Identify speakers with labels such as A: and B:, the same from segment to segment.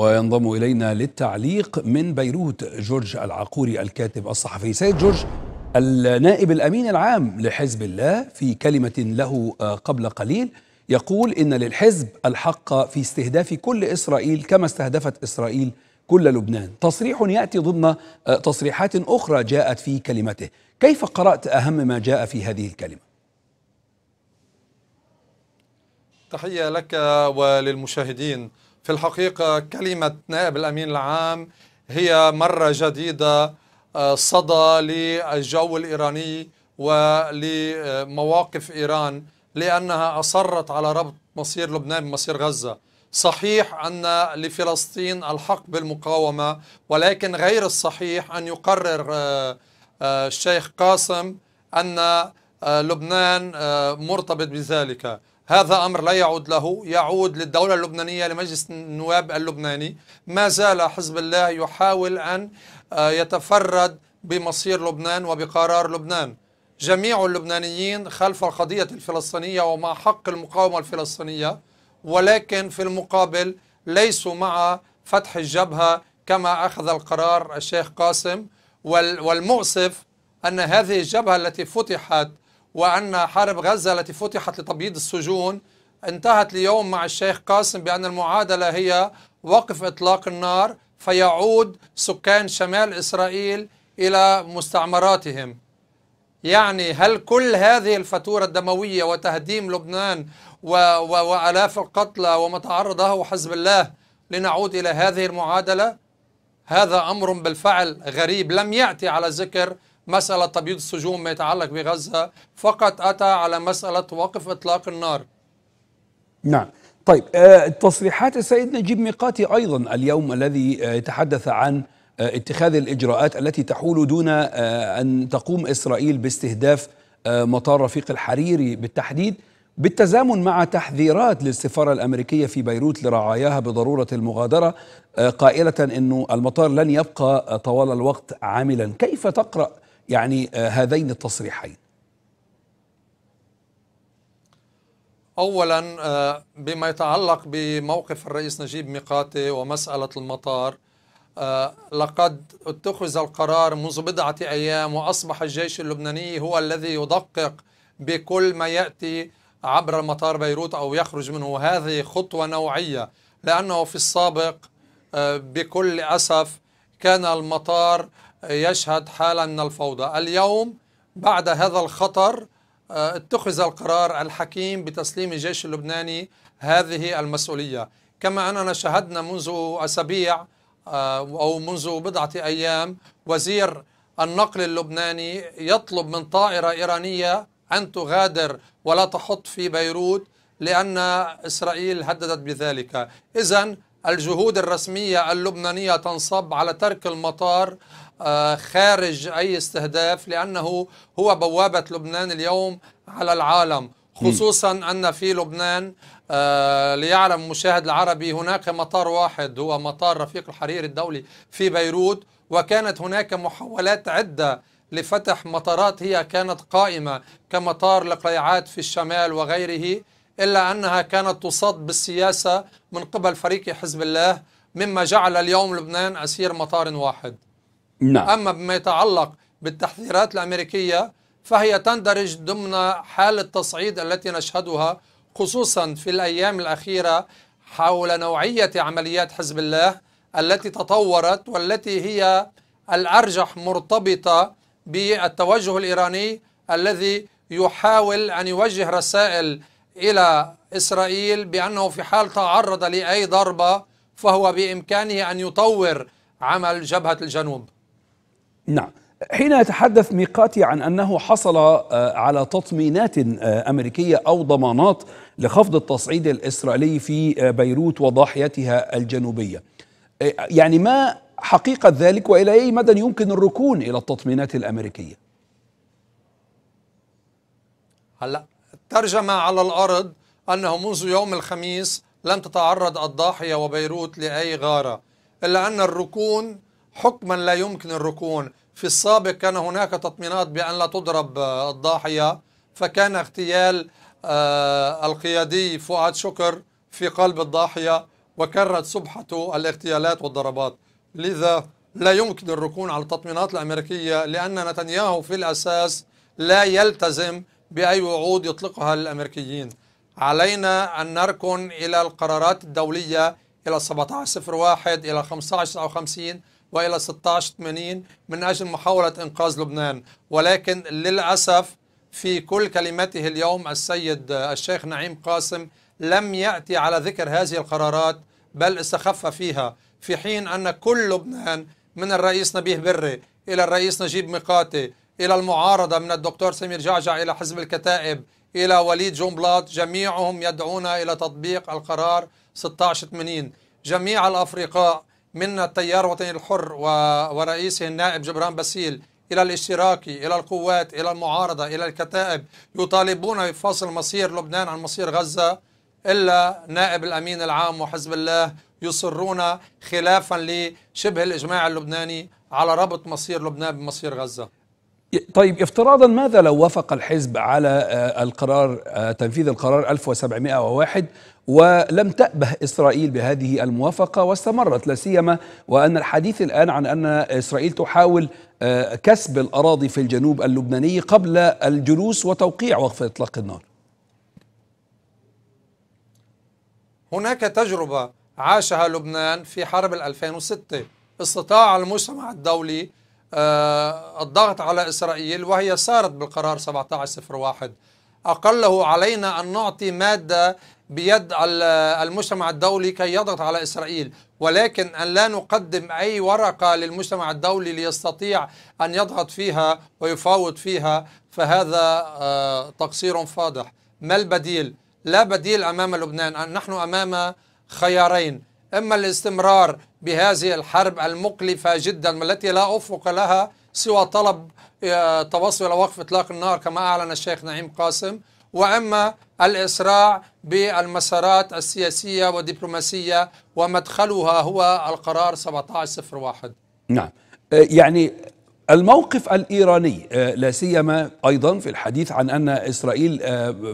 A: وينضم إلينا للتعليق من بيروت جورج العقوري الكاتب الصحفي سيد جورج النائب الأمين العام لحزب الله في كلمة له آه، قبل قليل يقول إن للحزب الحق في استهداف كل إسرائيل كما استهدفت إسرائيل كل لبنان تصريح يأتي ضمن آه، تصريحات أخرى جاءت في كلمته كيف قرأت أهم ما جاء في هذه الكلمة؟
B: تحية لك وللمشاهدين في الحقيقة كلمة نائب الأمين العام هي مرة جديدة آه، صدى للجو الإيراني ولمواقف إيران لأنها أصرت على ربط مصير لبنان بمصير غزة صحيح أن لفلسطين الحق بالمقاومة ولكن غير الصحيح أن يقرر آه، آه، الشيخ قاسم أن لبنان مرتبط بذلك هذا أمر لا يعود له يعود للدولة اللبنانية لمجلس النواب اللبناني ما زال حزب الله يحاول أن آه، يتفرد بمصير لبنان وبقرار لبنان جميع اللبنانيين خلف القضية الفلسطينية ومع حق المقاومة الفلسطينية ولكن في المقابل ليسوا مع فتح الجبهة كما أخذ القرار الشيخ قاسم والمؤسف أن هذه الجبهة التي فتحت وعندنا حرب غزة التي فتحت لتبييض السجون انتهت اليوم مع الشيخ قاسم بأن المعادلة هي وقف إطلاق النار فيعود سكان شمال إسرائيل إلى مستعمراتهم يعني هل كل هذه الفاتورة الدموية وتهديم لبنان و و وألاف القتلى وما تعرضه حزب الله لنعود إلى هذه المعادلة؟ هذا أمر بالفعل غريب لم يأتي على ذكر مسألة تبييض السجون ما يتعلق بغزة فقط أتى على مسألة وقف إطلاق النار
A: نعم طيب آه، تصريحات السيد نجيب ميقاتي أيضا اليوم الذي آه، تحدث عن آه، اتخاذ الإجراءات التي تحول دون أن تقوم إسرائيل باستهداف مطار رفيق الحريري بالتحديد بالتزامن مع تحذيرات للسفارة الأمريكية في بيروت لرعاياها بضرورة المغادرة قائلة أن المطار لن يبقى طوال الوقت عاملا كيف تقرأ يعني آه، هذين التصريحين
B: اولا آه، بما يتعلق بموقف الرئيس نجيب ميقاتي ومساله المطار آه، لقد اتخذ القرار منذ بضعه ايام واصبح الجيش اللبناني هو الذي يدقق بكل ما ياتي عبر مطار بيروت او يخرج منه هذه خطوه نوعيه لانه في السابق بكل اسف كان المطار يشهد حالة من الفوضى اليوم بعد هذا الخطر آه، اتخذ القرار الحكيم بتسليم الجيش اللبناني هذه المسؤولية كما أننا شهدنا منذ أسابيع آه، أو منذ بضعة أيام وزير النقل اللبناني يطلب من طائرة إيرانية أن تغادر ولا تحط في بيروت لأن إسرائيل هددت بذلك إذا الجهود الرسمية اللبنانية تنصب على ترك المطار آه، خارج أي استهداف لأنه هو بوابة لبنان اليوم على العالم خصوصا أن في لبنان آه، ليعلم المشاهد العربي هناك مطار واحد هو مطار رفيق الحريري الدولي في بيروت وكانت هناك محاولات عدة لفتح مطارات هي كانت قائمة كمطار لقيعات في الشمال وغيره إلا أنها كانت تصد بالسياسة من قبل فريق حزب الله مما جعل اليوم لبنان أسير مطار واحد نعم. أما بما يتعلق بالتحذيرات الأمريكية فهي تندرج ضمن حالة تصعيد التي نشهدها خصوصا في الأيام الأخيرة حول نوعية عمليات حزب الله التي تطورت والتي هي الأرجح مرتبطة بالتوجه الإيراني الذي يحاول أن يوجه رسائل إلى إسرائيل بأنه في حال تعرض لأي ضربة فهو بإمكانه أن يطور عمل جبهة الجنوب
A: نعم حين يتحدث ميقاتي عن أنه حصل آه، على تطمينات آه، أمريكية أو ضمانات لخفض التصعيد الإسرائيلي في آه، بيروت وضاحيتها الجنوبية يعني ما حقيقة ذلك وإلى أي مدى يمكن الركون إلى التطمينات الأمريكية
B: هلا ترجم على الأرض أنه منذ يوم الخميس لم تتعرض الضاحية وبيروت لأي غارة إلا أن الركون حكما لا يمكن الركون في السابق كان هناك تطمينات بأن لا تضرب الضاحية فكان اغتيال آه، القيادي فؤاد شكر في قلب الضاحية وكرت سبحته الاغتيالات والضربات لذا لا يمكن الركون على التطمينات الأمريكية لأن نتنياهو في الأساس لا يلتزم بأي وعود يطلقها الأمريكيين علينا أن نركن إلى القرارات الدولية إلى 1701 إلى 1559 وإلى 1680 من أجل محاولة إنقاذ لبنان ولكن للأسف في كل كلمته اليوم السيد الشيخ نعيم قاسم لم يأتي على ذكر هذه القرارات بل استخف فيها في حين أن كل لبنان من الرئيس نبيه بري إلى الرئيس نجيب ميقاتي إلى المعارضة من الدكتور سمير جعجع إلى حزب الكتائب إلى وليد جنبلاط جميعهم يدعون إلى تطبيق القرار 1680 جميع الأفرقاء من التيار الوطني الحر ورئيسه النائب جبران باسيل إلى الاشتراكي إلى القوات إلى المعارضة إلى الكتائب يطالبون بفصل مصير لبنان عن مصير غزة إلا نائب الأمين العام وحزب الله يصرون خلافا لشبه الإجماع اللبناني على ربط مصير لبنان بمصير غزة
A: طيب افتراضا ماذا لو وافق الحزب على آه، القرار آه، تنفيذ القرار 1701 ولم تأبه إسرائيل بهذه الموافقة واستمرت لا سيما وأن الحديث الآن عن أن إسرائيل تحاول آه، كسب الأراضي في الجنوب اللبناني قبل الجلوس وتوقيع وقف إطلاق النار
B: هناك تجربة عاشها لبنان في حرب 2006 استطاع المجتمع الدولي آه، الضغط على إسرائيل وهي صارت بالقرار 1701 أقله علينا أن نعطي مادة بيد المجتمع الدولي كي يضغط على إسرائيل ولكن أن لا نقدم أي ورقة للمجتمع الدولي ليستطيع أن يضغط فيها ويفاوض فيها فهذا آه، تقصير فاضح ما البديل؟ لا بديل أمام لبنان نحن أمام خيارين إما الاستمرار بهذه الحرب المقلفة جدا والتي لا أفق لها سوى طلب آه، توصل إلى وقف إطلاق النار كما أعلن الشيخ نعيم قاسم وأما الإسراع بالمسارات السياسية والدبلوماسية ومدخلها هو القرار 1701
A: نعم آه، يعني الموقف الإيراني آه، لا سيما أيضا في الحديث عن أن إسرائيل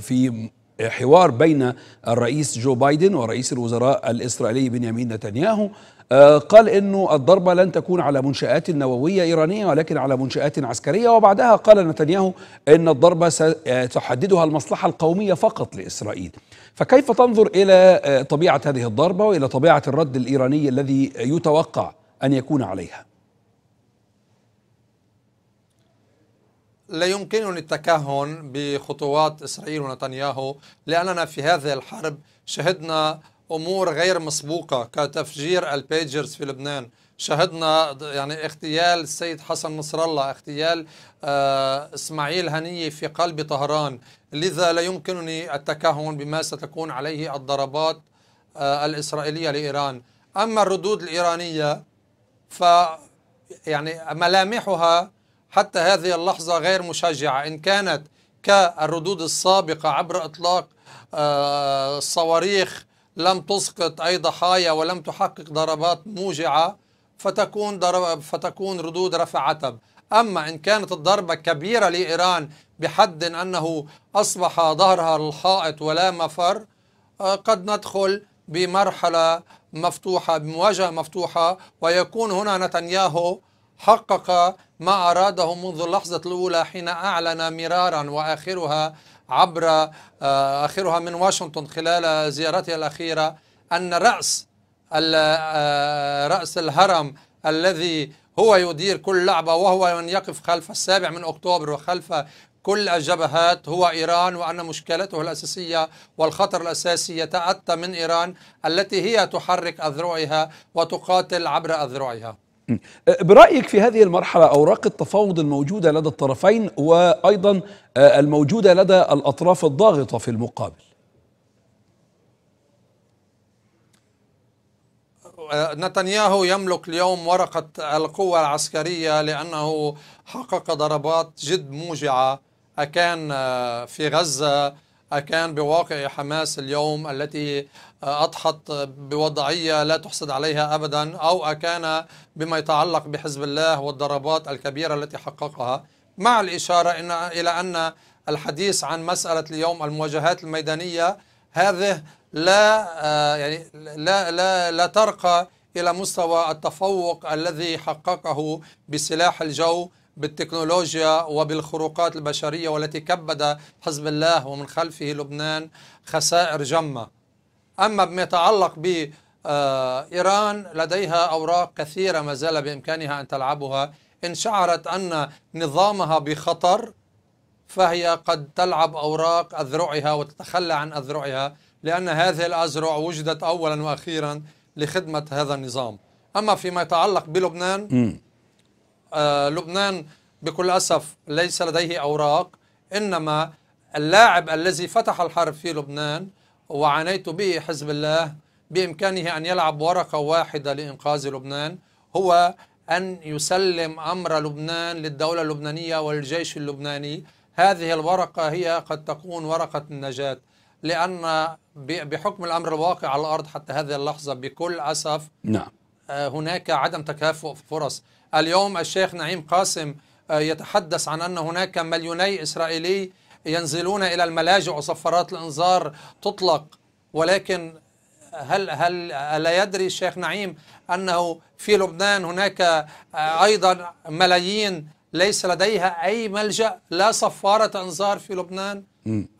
A: في حوار بين الرئيس جو بايدن ورئيس الوزراء الاسرائيلي بنيامين نتنياهو آه، قال انه الضربه لن تكون على منشات نوويه ايرانيه ولكن على منشات عسكريه وبعدها قال نتنياهو ان الضربه ستحددها آه، المصلحه القوميه فقط لاسرائيل. فكيف تنظر الى آه، طبيعه هذه الضربه والى طبيعه الرد الايراني الذي يتوقع ان يكون عليها؟
B: لا يمكنني التكهن بخطوات إسرائيل ونتنياهو لأننا في هذه الحرب شهدنا أمور غير مسبوقة كتفجير البيجرز في لبنان شهدنا يعني اغتيال السيد حسن نصر الله اغتيال آه اسماعيل هنية في قلب طهران لذا لا يمكنني التكهن بما ستكون عليه الضربات آه الإسرائيلية لإيران أما الردود الإيرانية ف يعني ملامحها حتى هذه اللحظة غير مشجعة إن كانت كالردود السابقة عبر إطلاق آه، الصواريخ لم تسقط أي ضحايا ولم تحقق ضربات موجعة فتكون ضرب فتكون ردود رفع عتب أما إن كانت الضربة كبيرة لإيران بحد أنه أصبح ظهرها الحائط ولا مفر آه، قد ندخل بمرحلة مفتوحة بمواجهة مفتوحة ويكون هنا نتنياهو حقق ما أراده منذ اللحظة الأولى حين أعلن مرارا وآخرها عبر آه، آخرها من واشنطن خلال زيارته الأخيرة أن رأس آه، رأس الهرم الذي هو يدير كل لعبة وهو من يقف خلف السابع من أكتوبر وخلف كل الجبهات هو إيران وأن مشكلته الأساسية والخطر الأساسي يتأتى من إيران التي هي تحرك أذرعها وتقاتل عبر أذرعها
A: أه، برأيك في هذه المرحلة أوراق التفاوض الموجودة لدى الطرفين وأيضا أه، الموجودة لدى الأطراف الضاغطة في المقابل
B: أه، نتنياهو يملك اليوم ورقة القوة العسكرية لأنه حقق ضربات جد موجعة أكان في غزة أكان بواقع حماس اليوم التي آه، أضحت بوضعية لا تحسد عليها أبدا أو أكان بما يتعلق بحزب الله والضربات الكبيرة التي حققها مع الإشارة إن إلى أن الحديث عن مسألة اليوم المواجهات الميدانية هذه لا آه، يعني لا لا لا ترقى إلى مستوى التفوق الذي حققه بسلاح الجو بالتكنولوجيا وبالخروقات البشرية والتي كبد حزب الله ومن خلفه لبنان خسائر جمة أما بما يتعلق ب آه، إيران لديها أوراق كثيرة ما زال بإمكانها أن تلعبها إن شعرت أن نظامها بخطر فهي قد تلعب أوراق أذرعها وتتخلى عن أذرعها لأن هذه الأذرع وجدت أولا وأخيرا لخدمة هذا النظام أما فيما يتعلق بلبنان آه، لبنان بكل أسف ليس لديه أوراق إنما اللاعب الذي فتح الحرب في لبنان وعانيت به حزب الله بإمكانه أن يلعب ورقة واحدة لإنقاذ لبنان هو أن يسلم أمر لبنان للدولة اللبنانية والجيش اللبناني هذه الورقة هي قد تكون ورقة النجاة لأن بحكم الأمر الواقع على الأرض حتى هذه اللحظة بكل أسف نعم. آه، هناك عدم تكافؤ فرص اليوم الشيخ نعيم قاسم آه، يتحدث عن أن هناك مليوني إسرائيلي ينزلون إلى الملاجئ وصفارات الإنذار تطلق ولكن هل هل ألا يدري الشيخ نعيم أنه في لبنان هناك آه، أيضا ملايين ليس لديها أي ملجأ لا صفارة إنذار في لبنان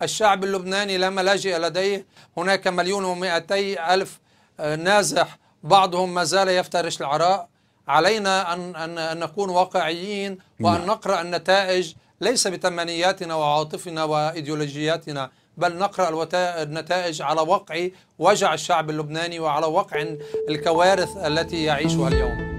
B: الشعب اللبناني لا ملاجئ لديه هناك مليون ومئتي ألف آه، نازح بعضهم ما زال يفترش العراء علينا أن, أن, أن نكون واقعيين وأن نعم. نقرأ النتائج ليس بتمنياتنا وعواطفنا وإيديولوجياتنا بل نقرأ النتائج على وقع وجع الشعب اللبناني وعلى وقع الكوارث التي يعيشها اليوم